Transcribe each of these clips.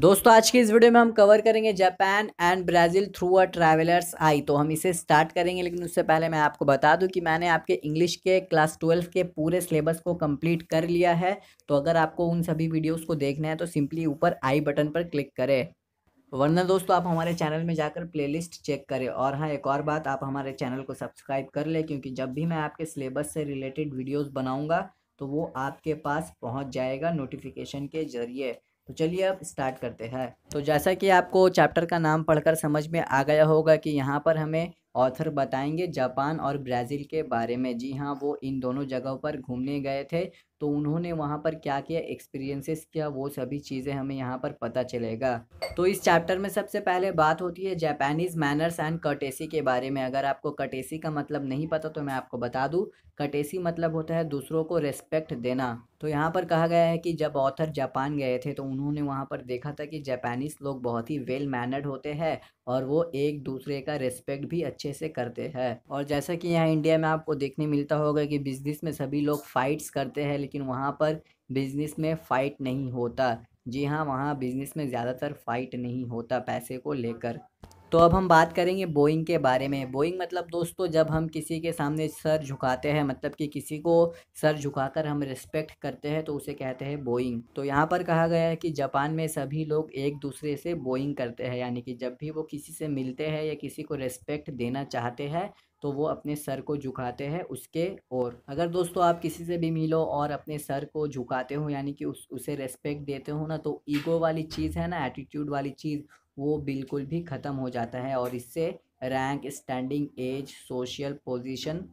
दोस्तों आज की इस वीडियो में हम कवर करेंगे Japan and Brazil through a traveller's eye तो हम इसे स्टार्ट करेंगे लेकिन उससे पहले मैं आपको बता दूं कि मैंने आपके इंग्लिश के क्लास ट्वेल्व के पूरे सिलेबस को कंप्लीट कर लिया है तो अगर आपको उन सभी वीडियोस को देखना है तो सिंपली ऊपर आई बटन पर क्लिक करें वरना दोस्तों आप हमारे चैनल में जाकर प्लेलिस्ट चेक करें और हाँ एक और बात आप हमारे चैनल को सब्सक्राइब कर लें क्योंकि जब भी मैं आपके सिलेबस से रिलेटेड वीडियोज़ बनाऊँगा तो वो आपके पास पहुँच जाएगा नोटिफिकेशन के ज़रिए तो चलिए अब स्टार्ट करते हैं तो जैसा कि आपको चैप्टर का नाम पढ़कर समझ में आ गया होगा कि यहाँ पर हमें ऑथर बताएंगे जापान और ब्राज़ील के बारे में जी हाँ वो इन दोनों जगहों पर घूमने गए थे तो उन्होंने वहाँ पर क्या किया एक्सपीरियंसेस किया वो सभी चीज़ें हमें यहाँ पर पता चलेगा तो इस चैप्टर में सबसे पहले बात होती है जापानीज़ मैनर्स एंड कटेसी के बारे में अगर आपको कटेसी का मतलब नहीं पता तो मैं आपको बता दूँ कटेसी मतलब होता है दूसरों को रेस्पेक्ट देना तो यहाँ पर कहा गया है कि जब ऑथर जापान गए थे तो उन्होंने वहाँ पर देखा था कि जापानीज़ लोग बहुत ही वेल मैनर्ड होते हैं और वो एक दूसरे का रेस्पेक्ट भी अच्छे से करते हैं और जैसा कि यहाँ इंडिया में आपको देखने मिलता होगा कि बिज़नेस में सभी लोग फ़ाइट्स करते हैं लेकिन वहाँ पर बिज़नेस में फ़ाइट नहीं होता जी हाँ वहाँ बिज़नेस में ज़्यादातर फ़ाइट नहीं होता पैसे को लेकर तो अब हम बात करेंगे बोइंग के बारे में बोइंग मतलब दोस्तों जब हम किसी के सामने सर झुकाते हैं मतलब कि किसी को सर झुकाकर हम रिस्पेक्ट करते हैं तो उसे कहते हैं बोइंग तो यहाँ पर कहा गया है कि जापान में सभी लोग एक दूसरे से बोइंग करते हैं यानी कि जब भी वो किसी से मिलते हैं या किसी को रिस्पेक्ट देना चाहते हैं तो वो अपने सर को झुकाते हैं उसके और अगर दोस्तों आप किसी से भी मिलो और अपने सर को झुकाते हो यानी कि उस उसे रेस्पेक्ट देते हो ना तो ईगो वाली चीज़ है ना एटीट्यूड वाली चीज़ वो बिल्कुल भी ख़त्म हो जाता है और इससे rank standing as social position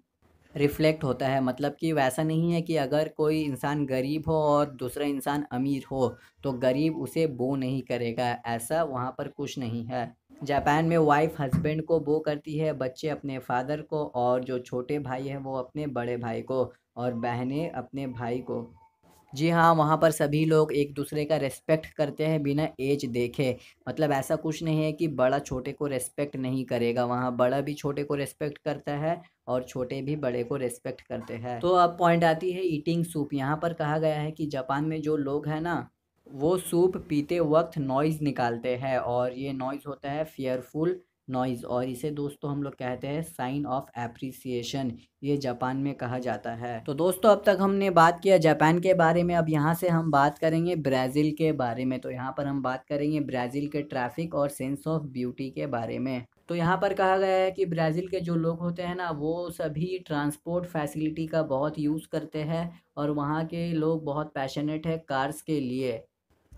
reflect होता है मतलब कि वैसा नहीं है कि अगर कोई इंसान गरीब हो और दूसरा इंसान अमीर हो तो गरीब उसे बो नहीं करेगा ऐसा वहाँ पर कुछ नहीं है जापान में वाइफ हस्बैंड को वो करती है बच्चे अपने फादर को और जो छोटे भाई हैं वो अपने बड़े भाई को और बहनें अपने भाई को जी हाँ वहाँ पर सभी लोग एक दूसरे का रेस्पेक्ट करते हैं बिना एज देखे मतलब ऐसा कुछ नहीं है कि बड़ा छोटे को रेस्पेक्ट नहीं करेगा वहाँ बड़ा भी छोटे को रेस्पेक्ट करता है और छोटे भी बड़े को रेस्पेक्ट करते हैं तो अब पॉइंट आती है ईटिंग सूप यहाँ पर कहा गया है कि जापान में जो लोग हैं ना वो सूप पीते वक्त नॉइज़ निकालते हैं और ये नॉइज़ होता है फेयरफुल नॉइज़ और इसे दोस्तों हम लोग कहते हैं साइन ऑफ एप्रिसिएशन ये जापान में कहा जाता है तो दोस्तों अब तक हमने बात किया जापान के बारे में अब यहाँ से हम बात करेंगे ब्राज़ील के बारे में तो यहाँ पर हम बात करेंगे ब्राज़ील के ट्रैफिक और सेंस ऑफ ब्यूटी के बारे में तो यहाँ पर कहा गया है कि ब्राज़ील के जो लोग होते हैं ना वो सभी ट्रांसपोर्ट फैसिलिटी का बहुत यूज़ करते हैं और वहाँ के लोग बहुत पैशनेट है कार्स के लिए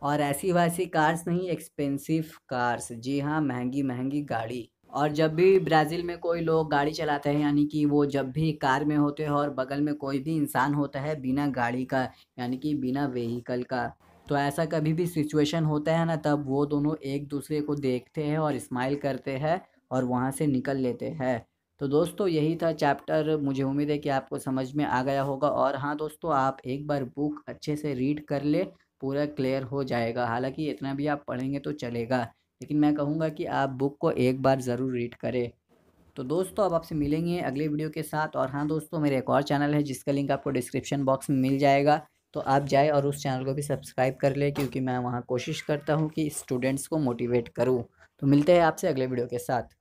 और ऐसी वैसी कार्स नहीं एक्सपेंसिव कार्स जी हाँ महंगी महंगी गाड़ी और जब भी ब्राज़ील में कोई लोग गाड़ी चलाते हैं यानी कि वो जब भी कार में होते हैं और बगल में कोई भी इंसान होता है बिना गाड़ी का यानी कि बिना व्हीकल का तो ऐसा कभी भी सिचुएशन होता है ना तब वो दोनों एक दूसरे को देखते हैं और स्माइल करते हैं और वहाँ से निकल लेते हैं तो दोस्तों यही था चैप्टर मुझे उम्मीद है कि आपको समझ में आ गया होगा और हाँ दोस्तों आप एक बार बुक अच्छे से रीड कर ले पूरा क्लियर हो जाएगा हालांकि इतना भी आप पढ़ेंगे तो चलेगा लेकिन मैं कहूँगा कि आप बुक को एक बार ज़रूर रीड करें तो दोस्तों अब आपसे मिलेंगे अगले वीडियो के साथ और हाँ दोस्तों मेरे एक और चैनल है जिसका लिंक आपको डिस्क्रिप्शन बॉक्स में मिल जाएगा तो आप जाए और उस चैनल को भी सब्सक्राइब कर ले क्योंकि मैं वहाँ कोशिश करता हूँ कि स्टूडेंट्स को मोटिवेट करूँ तो मिलते हैं आपसे अगले वीडियो के साथ